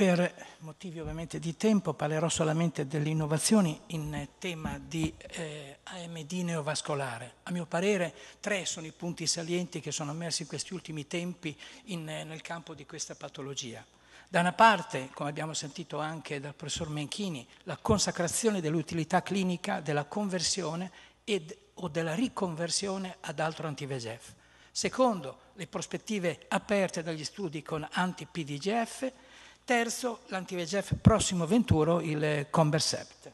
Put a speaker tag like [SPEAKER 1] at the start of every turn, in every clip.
[SPEAKER 1] Per motivi ovviamente di tempo parlerò solamente delle innovazioni in tema di eh, AMD neovascolare. A mio parere tre sono i punti salienti che sono emersi in questi ultimi tempi in, eh, nel campo di questa patologia. Da una parte, come abbiamo sentito anche dal professor Menchini, la consacrazione dell'utilità clinica della conversione ed, o della riconversione ad altro anti-VEGF. Secondo, le prospettive aperte dagli studi con anti-PDGF Terzo, l'anti-VEGF prossimo venturo, il Conbercept.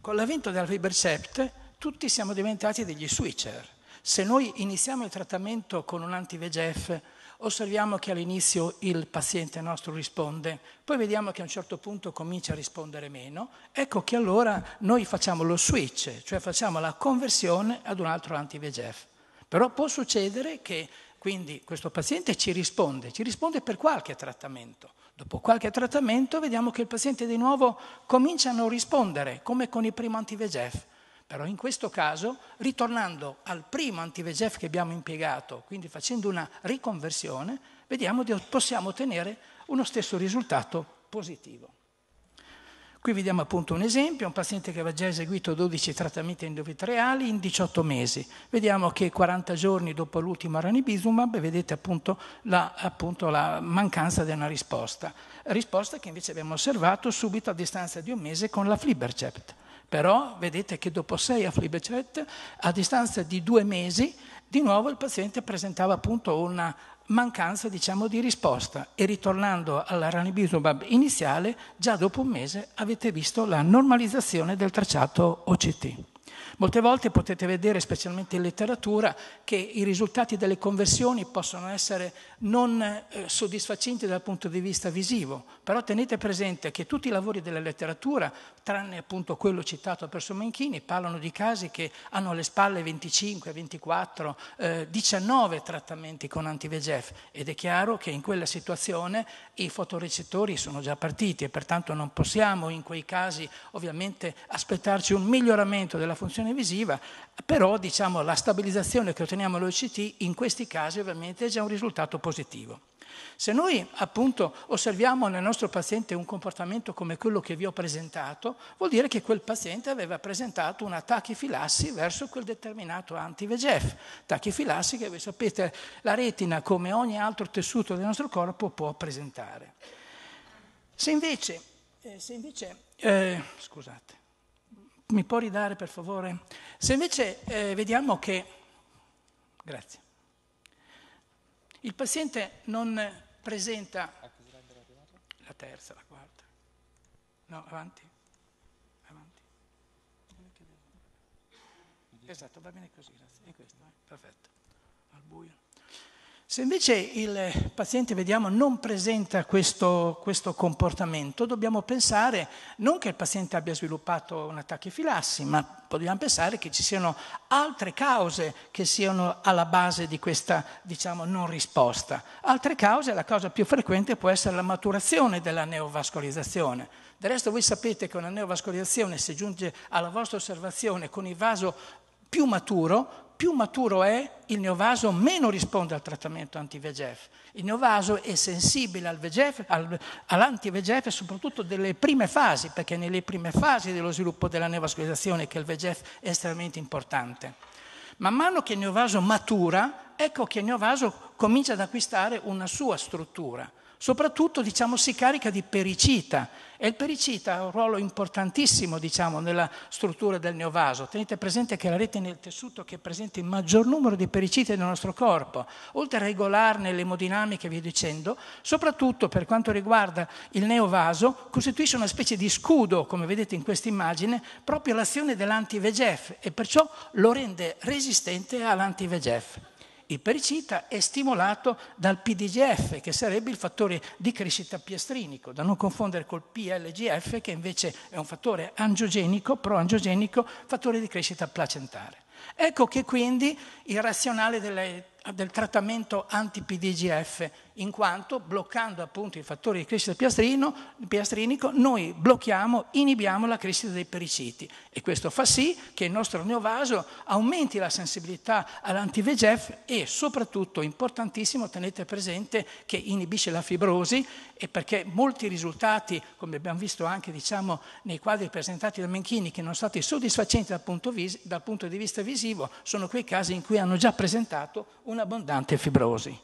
[SPEAKER 1] Con l'avvento del Fibercept tutti siamo diventati degli switcher. Se noi iniziamo il trattamento con un anti-VEGF, osserviamo che all'inizio il paziente nostro risponde, poi vediamo che a un certo punto comincia a rispondere meno, ecco che allora noi facciamo lo switch, cioè facciamo la conversione ad un altro anti-VEGF. Però può succedere che quindi questo paziente ci risponde, ci risponde per qualche trattamento. Dopo qualche trattamento vediamo che il paziente di nuovo comincia a non rispondere, come con il primo anti-VEGF. Però in questo caso, ritornando al primo anti-VEGF che abbiamo impiegato, quindi facendo una riconversione, vediamo che possiamo ottenere uno stesso risultato positivo. Qui vediamo appunto un esempio, un paziente che aveva già eseguito 12 trattamenti endovitriali in 18 mesi. Vediamo che 40 giorni dopo l'ultimo ranibizumab vedete appunto la, appunto la mancanza di una risposta. Risposta che invece abbiamo osservato subito a distanza di un mese con la Flibercept. Però vedete che dopo sei afflibecet, a distanza di due mesi, di nuovo il paziente presentava appunto una mancanza diciamo, di risposta e ritornando alla ranibizumab iniziale, già dopo un mese avete visto la normalizzazione del tracciato OCT. Molte volte potete vedere, specialmente in letteratura, che i risultati delle conversioni possono essere non eh, soddisfacenti dal punto di vista visivo, però tenete presente che tutti i lavori della letteratura, tranne appunto quello citato per Somenchini, parlano di casi che hanno alle spalle 25, 24, eh, 19 trattamenti con anti-VEGF ed è chiaro che in quella situazione i fotorecettori sono già partiti e pertanto non possiamo in quei casi ovviamente aspettarci un miglioramento della fotografia funzione visiva, però diciamo, la stabilizzazione che otteniamo all'OCT in questi casi ovviamente è già un risultato positivo. Se noi appunto osserviamo nel nostro paziente un comportamento come quello che vi ho presentato, vuol dire che quel paziente aveva presentato un tachifilassi verso quel determinato anti-VEGF. Tachifilassi che voi sapete la retina come ogni altro tessuto del nostro corpo può presentare. Se invece, eh, se invece eh, scusate, mi può ridare per favore? Se invece eh, vediamo che, grazie, il paziente non presenta la terza, la quarta, no, avanti, avanti. Esatto, va bene così, grazie. È questo, eh? perfetto, al buio. Se invece il paziente, vediamo, non presenta questo, questo, comportamento, dobbiamo pensare non che il paziente abbia sviluppato una tachifilassi, ma dobbiamo pensare che ci siano altre cause che siano alla base di questa, diciamo, non risposta. Altre cause, la causa più frequente può essere la maturazione della neovascolizzazione. Del resto voi sapete che una neovascolizzazione, se giunge alla vostra osservazione con il vaso più maturo, più maturo è, il neovaso meno risponde al trattamento anti-VEGF. Il neovaso è sensibile al VEGF, al, all'anti-VEGF soprattutto nelle prime fasi, perché è nelle prime fasi dello sviluppo della neovascolizzazione che il VEGF è estremamente importante. Man mano che il neovaso matura, ecco che il neovaso comincia ad acquistare una sua struttura soprattutto diciamo, si carica di pericita e il pericita ha un ruolo importantissimo diciamo, nella struttura del neovaso. Tenete presente che la rete nel tessuto che presenta il maggior numero di pericite nel nostro corpo, oltre a regolarne l'emodinamica e via dicendo, soprattutto per quanto riguarda il neovaso, costituisce una specie di scudo, come vedete in questa immagine, proprio l'azione dell'anti-VEGF e perciò lo rende resistente all'anti-VEGF il pericita è stimolato dal PDGF, che sarebbe il fattore di crescita piastrinico, da non confondere col PLGF, che invece è un fattore angiogenico, proangiogenico, fattore di crescita placentare. Ecco che quindi il razionale delle, del trattamento anti-PDGF in quanto bloccando appunto i fattori di crescita piastrinico noi blocchiamo, inibiamo la crescita dei periciti e questo fa sì che il nostro neovaso aumenti la sensibilità all'anti-VEGF e soprattutto, importantissimo, tenete presente che inibisce la fibrosi e perché molti risultati, come abbiamo visto anche diciamo, nei quadri presentati da Menchini, che non sono stati soddisfacenti dal punto, vis- dal punto di vista visivo, sono quei casi in cui hanno già presentato un'abbondante fibrosi.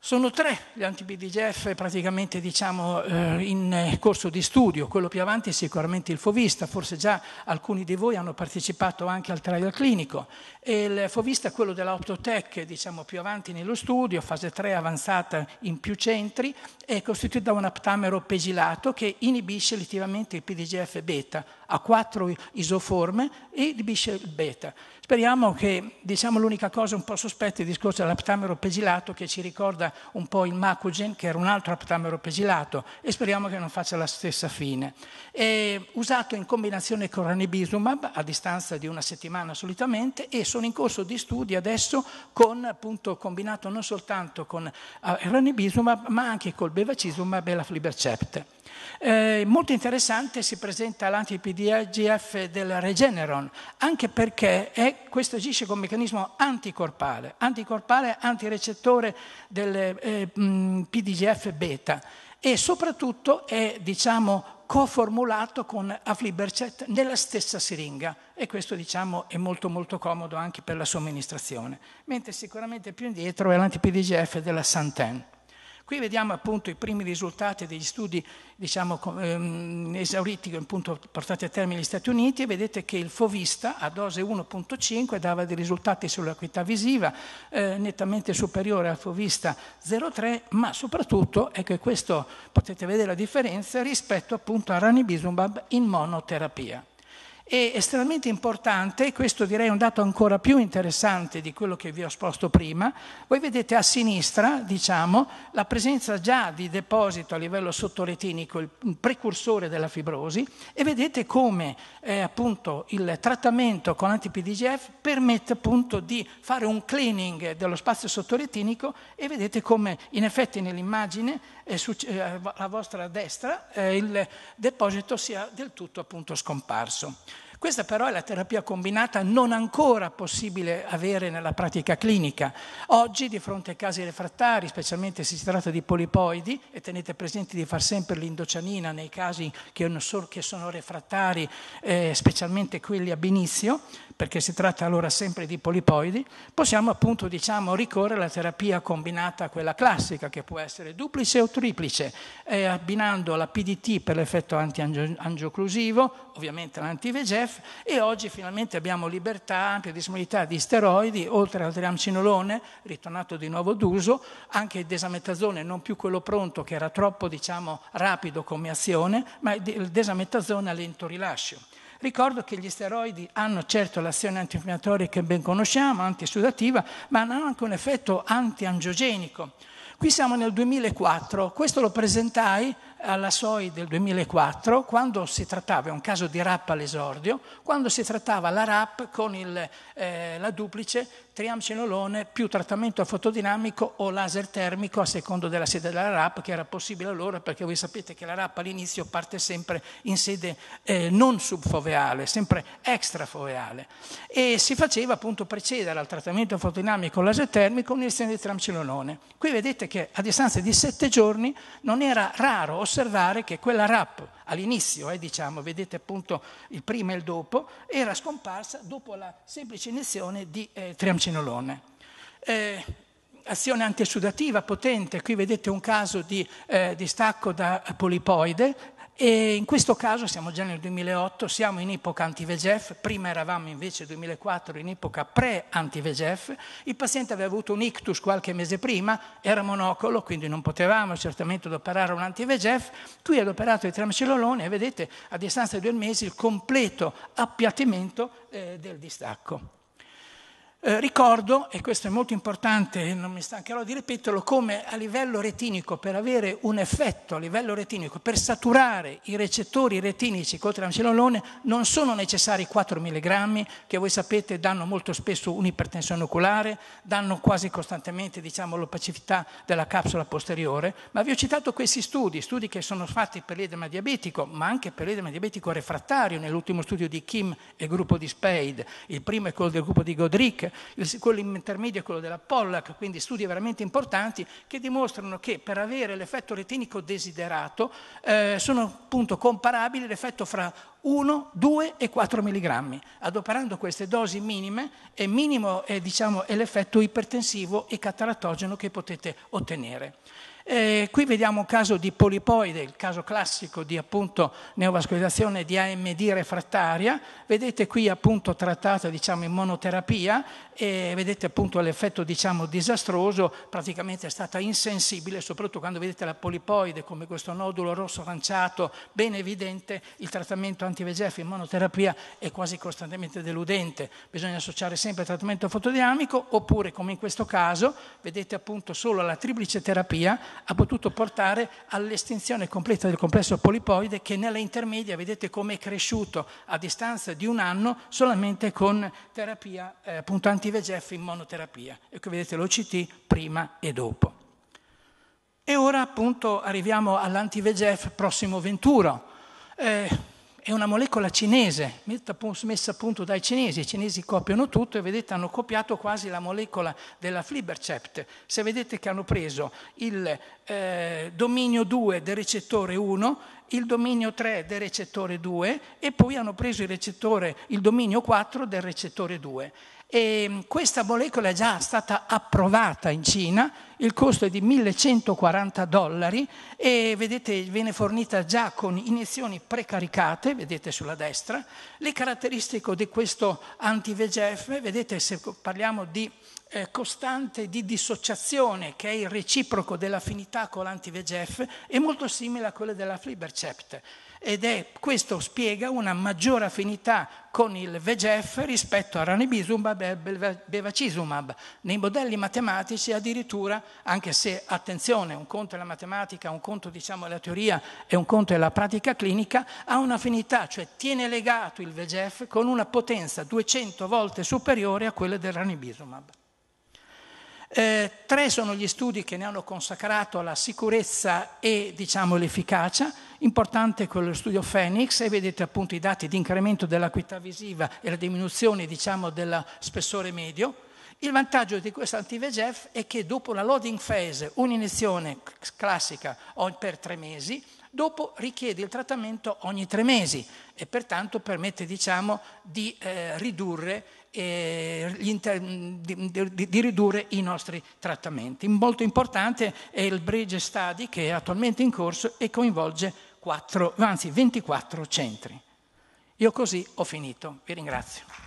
[SPEAKER 1] Sono tre gli anti-BDGF praticamente diciamo, eh, in eh, corso di studio, quello più avanti è sicuramente il Fovista, forse già alcuni di voi hanno partecipato anche al trial clinico. E il Fovista è quello dell'Autotech, diciamo, più avanti nello studio, fase 3 avanzata in più centri, è costituito da un aptamero pegilato che inibisce lettivamente il PDGF beta, a quattro isoforme e di Bischel beta. Speriamo che, diciamo, l'unica cosa un po' sospetta è il discorso dell'aptamero pesilato che ci ricorda un po' il Macogen, che era un altro aptamero pesilato, e speriamo che non faccia la stessa fine. È usato in combinazione con ranibizumab a distanza di una settimana solitamente e sono in corso di studi adesso con, appunto, combinato non soltanto con eh, ranibizumab ma anche col bevacizumab e la flibercept. Eh, molto interessante si presenta l'anti-PDGF del Regeneron, anche perché è, questo agisce con meccanismo anticorpale, anticorpale antirecettore del eh, PDGF beta e soprattutto è diciamo, coformulato con Aflibercet nella stessa siringa e questo diciamo, è molto molto comodo anche per la somministrazione, mentre sicuramente più indietro è l'anti-PDGF della Santen. Qui vediamo appunto i primi risultati degli studi diciamo, ehm, esauriti, appunto, portati a termine negli Stati Uniti e vedete che il fovista a dose 1.5 dava dei risultati sull'acuità visiva eh, nettamente superiore al fovista 0.3, ma soprattutto, ecco questo potete vedere la differenza, rispetto appunto a ranibizumab in monoterapia è estremamente importante, questo direi è un dato ancora più interessante di quello che vi ho esposto prima, voi vedete a sinistra, diciamo, la presenza già di deposito a livello sottoretinico, il precursore della fibrosi, e vedete come eh, appunto il trattamento con anti-PDGF permette appunto di fare un cleaning dello spazio sottoretinico e vedete come in effetti nell'immagine eh, alla eh, vostra destra eh, il deposito sia del tutto appunto scomparso. Questa però è la terapia combinata non ancora possibile avere nella pratica clinica. Oggi di fronte a casi refrattari, specialmente se si tratta di polipoidi, e tenete presente di far sempre l'indocianina nei casi che, sono refrattari, eh, specialmente quelli a initio, perché si tratta allora sempre di polipoidi, possiamo appunto diciamo, ricorrere alla terapia combinata a quella classica che può essere duplice o triplice, eh, abbinando la PDT per l'effetto antiangioclusivo, ovviamente lanti IGF e oggi finalmente abbiamo libertà, ampia disponibilità di steroidi, oltre al triamcinolone, ritornato di nuovo d'uso, anche il desametazone, non più quello pronto che era troppo diciamo, rapido come azione, ma il desametazone a lento rilascio. Ricordo che gli steroidi hanno certo l'azione antinfiammatoria che ben conosciamo, antistudativa, ma hanno anche un effetto antiangiogenico. Qui siamo nel 2004, questo lo presentai alla SOI del 2004, quando si trattava, è un caso di RAP all'esordio, quando si trattava la RAP con il, eh, la duplice triamcinolone più trattamento fotodinamico o laser termico a secondo della sede della RAP che era possibile allora perché voi sapete che la RAP all'inizio parte sempre in sede eh, non subfoveale, sempre extrafoveale e si faceva appunto precedere al trattamento fotodinamico o laser termico un'iniezione di triamcinolone. Qui vedete che a distanza di sette giorni non era raro osservare che quella RAP all'inizio, eh, diciamo, vedete appunto il prima e il dopo, era scomparsa dopo la semplice iniezione di eh, triamcinolone cinolone. Eh, azione antiesudativa potente, qui vedete un caso di eh, distacco da polipoide e in questo caso siamo già nel 2008, siamo in epoca anti-VEGF, prima eravamo invece nel 2004 in epoca pre-anti-VEGF, il paziente aveva avuto un ictus qualche mese prima, era monocolo, quindi non potevamo certamente adoperare un anti-VEGF, qui è adoperato il tramcellolone e vedete a distanza di due mesi il completo appiattimento eh, del distacco. Eh, ricordo, e questo è molto importante, non mi stancherò di ripeterlo, come a livello retinico, per avere un effetto a livello retinico, per saturare i recettori retinici col triamcinolone, non sono necessari 4 mg, che voi sapete danno molto spesso un'ipertensione oculare, danno quasi costantemente diciamo, l'opacità della capsula posteriore, ma vi ho citato questi studi, studi che sono fatti per l'edema diabetico, ma anche per l'edema diabetico refrattario, nell'ultimo studio di Kim e gruppo di Spade, il primo è quello del gruppo di Godric, cioè, quello intermedio è quello della Pollack, quindi studi veramente importanti che dimostrano che per avere l'effetto retinico desiderato eh, sono appunto comparabili l'effetto fra 1, 2 e 4 mg. Adoperando queste dosi minime è minimo eh, diciamo, è l'effetto ipertensivo e cataratogeno che potete ottenere. Eh, qui vediamo un caso di polipoide, il caso classico di appunto, neovascolarizzazione di AMD refrattaria. Vedete qui appunto trattata diciamo, in monoterapia e vedete appunto l'effetto diciamo, disastroso, praticamente è stata insensibile, soprattutto quando vedete la polipoide come questo nodulo rosso aranciato, ben evidente, il trattamento anti-VEGF in monoterapia è quasi costantemente deludente. Bisogna associare sempre il trattamento fotodinamico oppure come in questo caso, vedete appunto solo la triplice terapia ha potuto portare all'estinzione completa del complesso polipoide che nella intermedia vedete come è cresciuto a distanza di un anno solamente con terapia eh, appunto anti-VEGF in monoterapia. Ecco, vedete l'OCT prima e dopo. E ora appunto arriviamo all'anti-VEGF prossimo venturo. Eh, è una molecola cinese, messa a punto dai cinesi, i cinesi copiano tutto e vedete hanno copiato quasi la molecola della Flibercept. Se vedete che hanno preso il eh, dominio 2 del recettore 1 il dominio 3 del recettore 2 e poi hanno preso il, recettore, il dominio 4 del recettore 2. E mm, questa molecola è già stata approvata in Cina, il costo è di 1140 dollari e vedete viene fornita già con iniezioni precaricate, vedete sulla destra. Le caratteristiche di questo anti-VEGF, vedete se parliamo di eh, costante di dissociazione, che è il reciproco dell'affinità con l'anti-VEGF, è molto simile a quella della Flibercept. Ed è, questo spiega una maggiore affinità con il VEGF rispetto a ranibizumab e bevacizumab. Nei modelli matematici addirittura, anche se, attenzione, un conto è la matematica, un conto diciamo la teoria e un conto è la pratica clinica, ha un'affinità, cioè tiene legato il VEGF con una potenza 200 volte superiore a quella del ranibizumab. Eh, tre sono gli studi che ne hanno consacrato la sicurezza e diciamo, l'efficacia, importante quello studio Phoenix e vedete appunto i dati di incremento dell'acuità visiva e la diminuzione diciamo, del spessore medio. Il vantaggio di questo anti-VEGF è che dopo la loading phase, un'iniezione classica per tre mesi, Dopo richiede il trattamento ogni tre mesi e pertanto permette diciamo, di, eh, ridurre, eh, inter- di, di, di, ridurre, i nostri trattamenti. Molto importante è il Bridge Study che è attualmente in corso e coinvolge 4, anzi, 24 centri. Io così ho finito, vi ringrazio.